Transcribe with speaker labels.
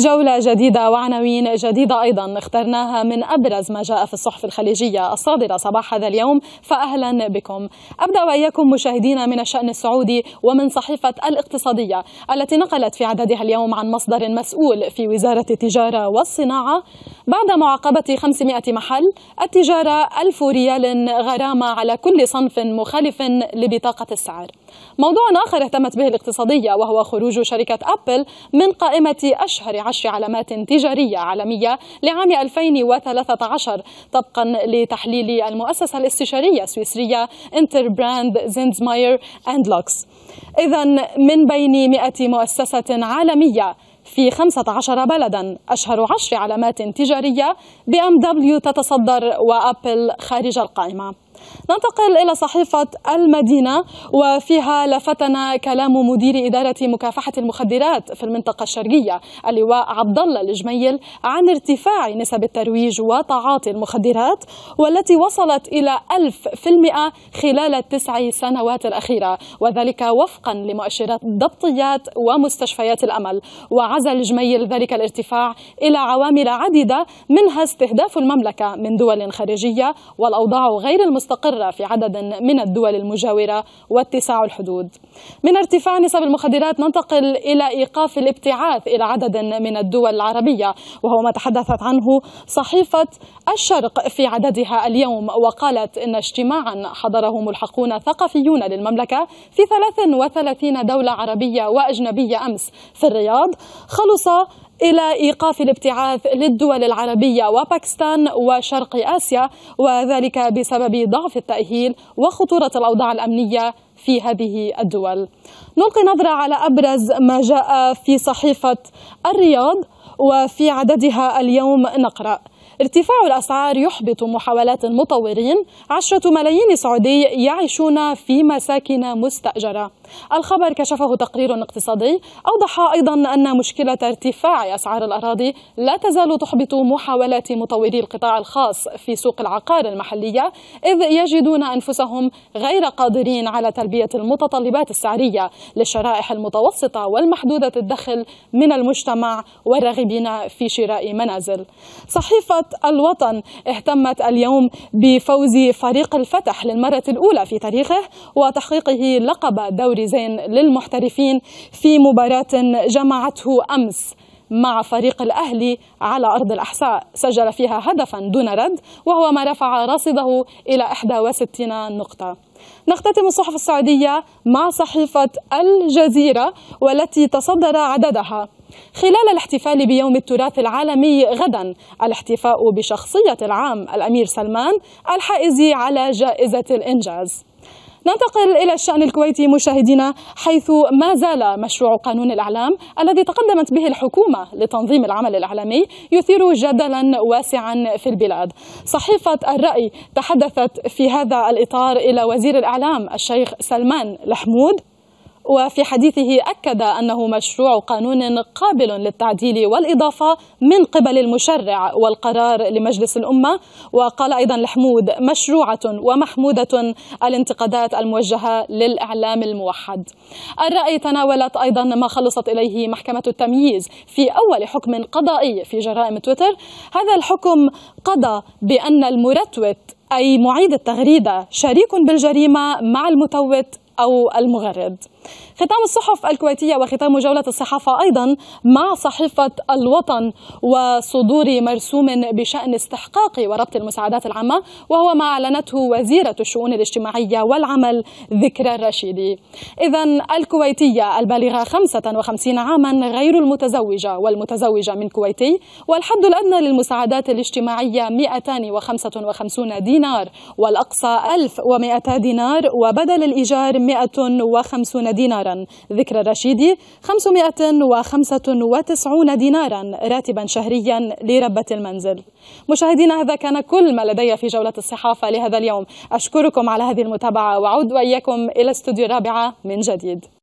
Speaker 1: جولة جديدة وعناوين جديدة أيضا اخترناها من أبرز ما جاء في الصحف الخليجية الصادرة صباح هذا اليوم فأهلا بكم أبدأ وإياكم مشاهدينا من الشأن السعودي ومن صحيفة الاقتصادية التي نقلت في عددها اليوم عن مصدر مسؤول في وزارة التجارة والصناعة بعد معاقبة 500 محل التجارة 1000 ريال غرامة على كل صنف مخالف لبطاقة السعر موضوع آخر اهتمت به الاقتصادية وهو خروج شركة أبل من قائمة أشهر عشر علامات تجارية عالمية لعام 2013 طبقا لتحليل المؤسسة الاستشارية السويسرية انتر براند زينزماير اند لوكس إذا من بين 100 مؤسسة عالمية في 15 بلدا أشهر عشر علامات تجارية بي ام دبليو تتصدر وأبل خارج القائمة ننتقل إلى صحيفة المدينة وفيها لفتنا كلام مدير إدارة مكافحة المخدرات في المنطقة الشرقية اللواء عبد الله الجميل عن ارتفاع نسب الترويج وتعاطي المخدرات والتي وصلت إلى 1000% خلال التسع سنوات الأخيرة وذلك وفقا لمؤشرات ضبطيات ومستشفيات الأمل وعزى الجميل ذلك الارتفاع إلى عوامل عديدة منها استهداف المملكة من دول خارجية والأوضاع غير المستقبلية مستقرة في عدد من الدول المجاورة واتساع الحدود من ارتفاع نسب المخدرات ننتقل إلى إيقاف الابتعاث إلى عدد من الدول العربية وهو ما تحدثت عنه صحيفة الشرق في عددها اليوم وقالت إن اجتماعا حضره ملحقون ثقافيون للمملكة في 33 دولة عربية وأجنبية أمس في الرياض خلص إلى إيقاف الابتعاث للدول العربية وباكستان وشرق آسيا وذلك بسبب ضعف التأهيل وخطورة الأوضاع الأمنية في هذه الدول. نلقي نظرة على أبرز ما جاء في صحيفة الرياض وفي عددها اليوم نقرأ ارتفاع الأسعار يحبط محاولات المطورين عشرة ملايين سعودي يعيشون في مساكن مستأجرة الخبر كشفه تقرير اقتصادي أوضح أيضا أن مشكلة ارتفاع أسعار الأراضي لا تزال تحبط محاولات مطوري القطاع الخاص في سوق العقار المحلية إذ يجدون أنفسهم غير قادرين على تلبية المتطلبات السعرية للشرائح المتوسطة والمحدودة الدخل من المجتمع والراغبين في شراء منازل صحيفة الوطن اهتمت اليوم بفوز فريق الفتح للمرة الأولى في تاريخه وتحقيقه لقب دوري تبريزين للمحترفين في مباراة جمعته أمس مع فريق الأهلي على أرض الأحساء سجل فيها هدفا دون رد وهو ما رفع رصيده إلى 61 نقطة نختتم الصحف السعودية مع صحيفة الجزيرة والتي تصدر عددها خلال الاحتفال بيوم التراث العالمي غدا الاحتفاء بشخصية العام الأمير سلمان الحائز على جائزة الإنجاز ننتقل إلى الشأن الكويتي مشاهدينا حيث ما زال مشروع قانون الإعلام الذي تقدمت به الحكومة لتنظيم العمل الإعلامي يثير جدلا واسعا في البلاد صحيفة الرأي تحدثت في هذا الإطار إلى وزير الإعلام الشيخ سلمان الحمود وفي حديثه أكد أنه مشروع قانون قابل للتعديل والإضافة من قبل المشرع والقرار لمجلس الأمة وقال أيضا لحمود مشروعة ومحمودة الانتقادات الموجهة للإعلام الموحد الرأي تناولت أيضا ما خلصت إليه محكمة التمييز في أول حكم قضائي في جرائم تويتر هذا الحكم قضى بأن المرتوت أي معيد التغريدة شريك بالجريمة مع المتوت أو المغرد ختام الصحف الكويتية وختام جولة الصحافة أيضا مع صحيفة الوطن وصدور مرسوم بشأن استحقاق وربط المساعدات العامة وهو ما أعلنته وزيرة الشؤون الاجتماعية والعمل ذكرى الرشيدي إذا الكويتية البالغة 55 عاما غير المتزوجة والمتزوجة من كويتي والحد الأدنى للمساعدات الاجتماعية 255 دينار والأقصى 1200 دينار وبدل الإيجار 150 دينار دينارا ذكر الرشيدي 595 دينارا راتبا شهريا لربة المنزل مشاهدينا هذا كان كل ما لدي في جولة الصحافة لهذا اليوم أشكركم على هذه المتابعة وعود وإياكم إلى استوديو الرابعة من جديد